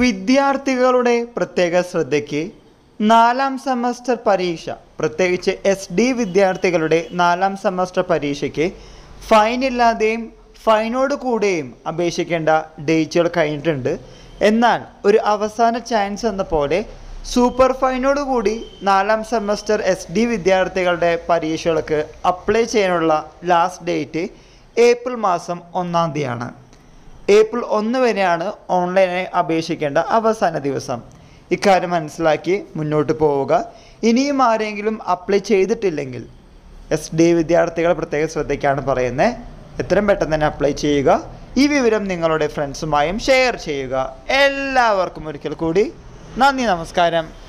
വിദ്യാർത്ഥികളുടെ പ്രത്യേക ശ്രദ്ധയ്ക്ക് നാലാം സെമസ്റ്റർ പരീക്ഷ പ്രത്യേകിച്ച് എസ് ഡി വിദ്യാർത്ഥികളുടെ നാലാം സെമസ്റ്റർ പരീക്ഷയ്ക്ക് ഫൈനില്ലാതെയും ഫൈനോട് കൂടെയും അപേക്ഷിക്കേണ്ട ഡേറ്റുകൾ കഴിഞ്ഞിട്ടുണ്ട് എന്നാൽ ഒരു അവസാന ചാൻസ് എന്ന പോലെ സൂപ്പർ ഫൈനോട് കൂടി നാലാം സെമസ്റ്റർ എസ് ഡി വിദ്യാർത്ഥികളുടെ പരീക്ഷകൾക്ക് അപ്ലൈ ചെയ്യാനുള്ള ലാസ്റ്റ് ഡേറ്റ് ഏപ്രിൽ മാസം ഒന്നാം തീയതിയാണ് ഏപ്രിൽ ഒന്ന് വരെയാണ് ഓൺലൈനായി അപേക്ഷിക്കേണ്ട അവസാന ദിവസം ഇക്കാര്യം മനസ്സിലാക്കി മുന്നോട്ട് പോവുക ഇനിയും ആരെങ്കിലും അപ്ലൈ ചെയ്തിട്ടില്ലെങ്കിൽ എസ് ഡി വിദ്യാർത്ഥികൾ പ്രത്യേക ശ്രദ്ധയ്ക്കാണ് പറയുന്നത് എത്രയും പെട്ടെന്ന് തന്നെ അപ്ലൈ ചെയ്യുക ഈ വിവരം നിങ്ങളുടെ ഫ്രണ്ട്സുമായും ഷെയർ ചെയ്യുക എല്ലാവർക്കും ഒരിക്കൽ കൂടി നന്ദി നമസ്കാരം